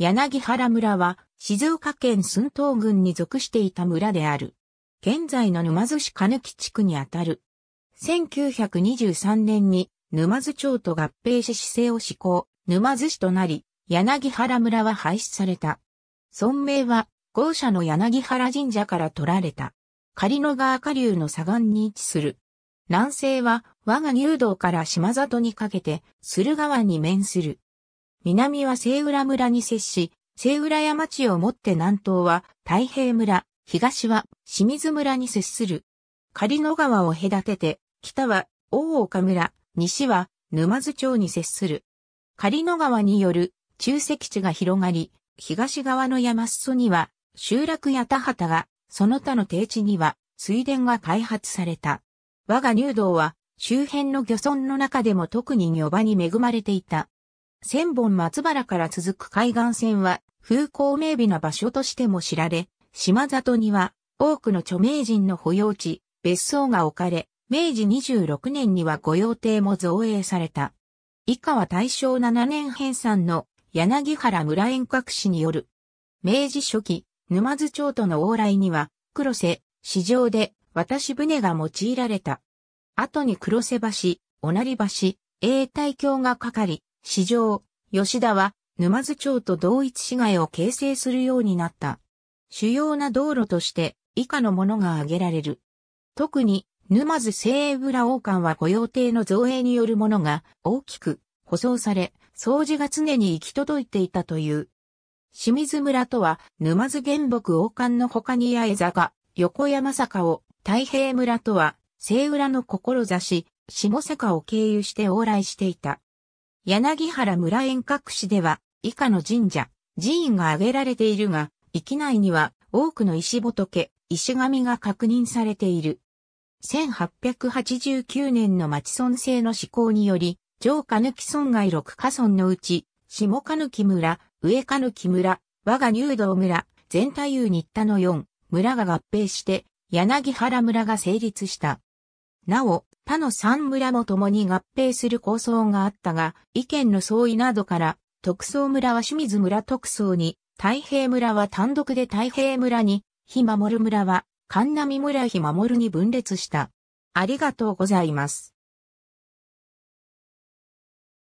柳原村は静岡県寸東郡に属していた村である。現在の沼津市金木地区にあたる。1923年に沼津町と合併し市政を施行、沼津市となり、柳原村は廃止された。村名は、豪社の柳原神社から取られた。狩野川下流の左岸に位置する。南西は、我が入道から島里にかけて、駿河湾に面する。南は聖浦村に接し、聖浦山地をもって南東は太平村、東は清水村に接する。狩野川を隔てて、北は大岡村、西は沼津町に接する。狩野川による中石地が広がり、東側の山裾には集落や田畑が、その他の低地には水田が開発された。我が入道は周辺の漁村の中でも特に漁場に恵まれていた。千本松原から続く海岸線は風光明媚な場所としても知られ、島里には多くの著名人の保養地、別荘が置かれ、明治26年には御用邸も造営された。以下は大正7年編纂の柳原村遠隔氏による。明治初期、沼津町との往来には、黒瀬、市場で渡し船が用いられた。後に黒瀬橋、おなり橋、永代橋がかかり、史上、吉田は沼津町と同一市街を形成するようになった。主要な道路として以下のものが挙げられる。特に沼津西部浦王館は御用邸の造営によるものが大きく舗装され、掃除が常に行き届いていたという。清水村とは沼津原木王冠の他に八重坂、横山坂を、太平村とは西浦の志、下坂を経由して往来していた。柳原村遠隔市では、以下の神社、寺院が挙げられているが、域内には多くの石仏、石神が確認されている。1889年の町村制の施行により、上下抜き村外6家村のうち、下下抜き村、上下抜き村、我が入道村、全太夫っ田の4村が合併して、柳原村が成立した。なお、他の三村も共に合併する構想があったが、意見の相違などから、特捜村は清水村特捜に、太平村は単独で太平村に、日守村は、神南村日守に分裂した。ありがとうございます。